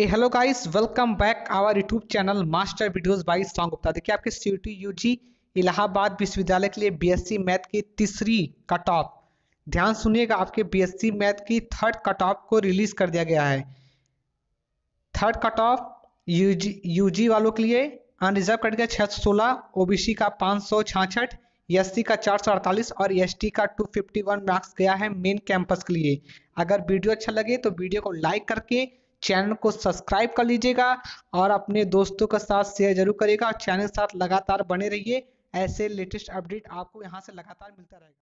hello guys welcome back our YouTube channel master videos by सॉन्ग गुप्ता देखिए आपके C T U G Allahabad विश्वविद्यालय के लिए बीएससी मैथ की तीसरी कट ऑफ ध्यान सुनिएगा आपके बीएससी मैथ की थर्ड कट ऑफ को रिलीज कर दिया गया है third cut off UG UG वालों के लिए अनरिजर्व कर दिया छः सौ सोलह का पाँच सौ छाछठ का चार और एस का टू मार्क्स गया है मेन कैंपस के लिए अगर वीडियो अच्छा लगे तो वीडियो को लाइक करके चैनल को सब्सक्राइब कर लीजिएगा और अपने दोस्तों के साथ शेयर जरूर करिएगा और चैनल के साथ लगातार बने रहिए ऐसे लेटेस्ट अपडेट आपको यहाँ से लगातार मिलता रहेगा